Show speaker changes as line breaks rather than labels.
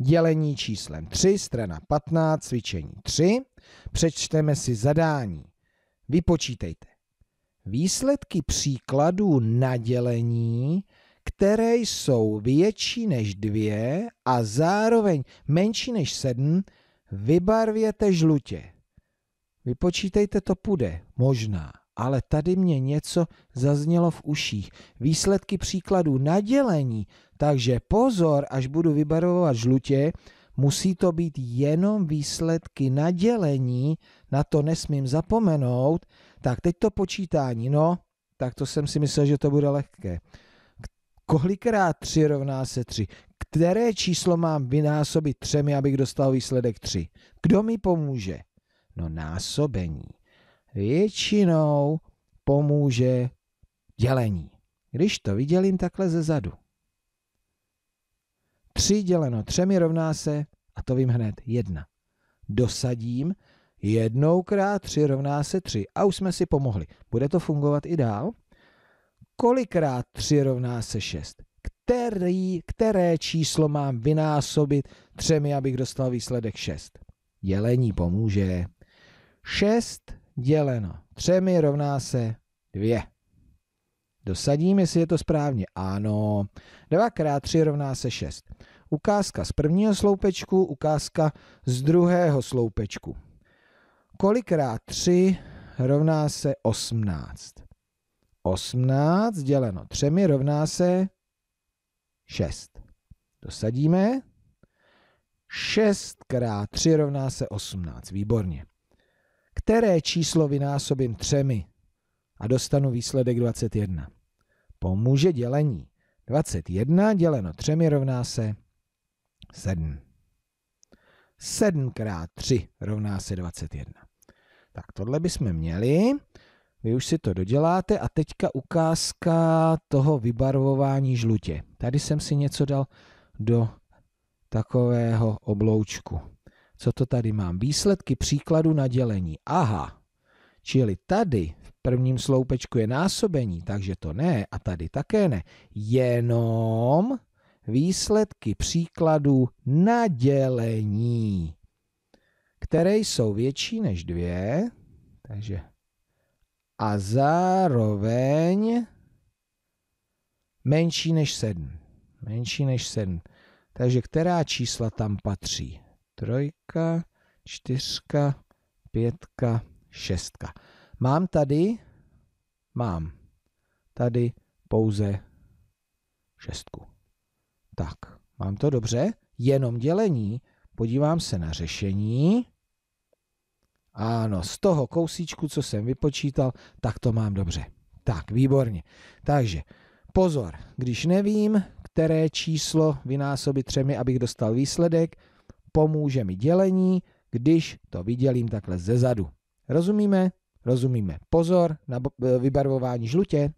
dělení číslem 3, strana 15, cvičení 3. Přečteme si zadání. Vypočítejte. Výsledky příkladů na dělení, které jsou větší než 2 a zároveň menší než 7, vybarvěte žlutě. Vypočítejte, to půjde, možná, ale tady mě něco zaznělo v uších. Výsledky příkladů na dělení takže pozor, až budu vybarvovat žlutě, musí to být jenom výsledky na dělení, na to nesmím zapomenout. Tak teď to počítání, no, tak to jsem si myslel, že to bude lehké. Kolikrát 3 rovná se 3? Které číslo mám vynásobit třemi, abych dostal výsledek 3? Kdo mi pomůže? No násobení. Většinou pomůže dělení. Když to vydělím takhle ze zadu, 3 děleno 3 rovná se, a to vím hned, 1. Dosadím, jednou krát 3 rovná se 3. A už jsme si pomohli. Bude to fungovat i dál. Kolikrát 3 rovná se 6? Který, které číslo mám vynásobit třemi, abych dostal výsledek 6? Dělení pomůže. 6 děleno 3 rovná se 2. Dosadím, jestli je to správně. Ano. 2 krát 3 rovná se 6. Ukázka z prvního sloupečku, ukázka z druhého sloupečku. Kolikrát 3 rovná se 18. 18 děleno 3 rovná se 6. Dosadíme. 6 krát 3 rovná se 18. Výborně. Které číslo vynásobím 3 a dostanu výsledek 21? Pomůže dělení. 21 děleno 3 rovná se 7. 7 krát 3 rovná se 21. Tak tohle bychom měli. Vy už si to doděláte a teďka ukázka toho vybarvování žlutě. Tady jsem si něco dal do takového obloučku. Co to tady mám? Výsledky příkladu na dělení. Aha, čili tady v prvním sloupečku je násobení, takže to ne a tady také ne. Jenom výsledky příkladů na dělení, které jsou větší než dvě, takže a zároveň menší než sedm, Menší než sedm. Takže která čísla tam patří? Trojka, čtyřka, pětka, šestka. Mám tady, mám tady pouze šestku. Tak, mám to dobře? Jenom dělení. Podívám se na řešení. Ano, z toho kousíčku, co jsem vypočítal, tak to mám dobře. Tak, výborně. Takže pozor, když nevím, které číslo vynásobit třemi, abych dostal výsledek, pomůže mi dělení, když to vydělím takhle ze zadu. Rozumíme? Rozumíme. Pozor na vybarvování žlutě.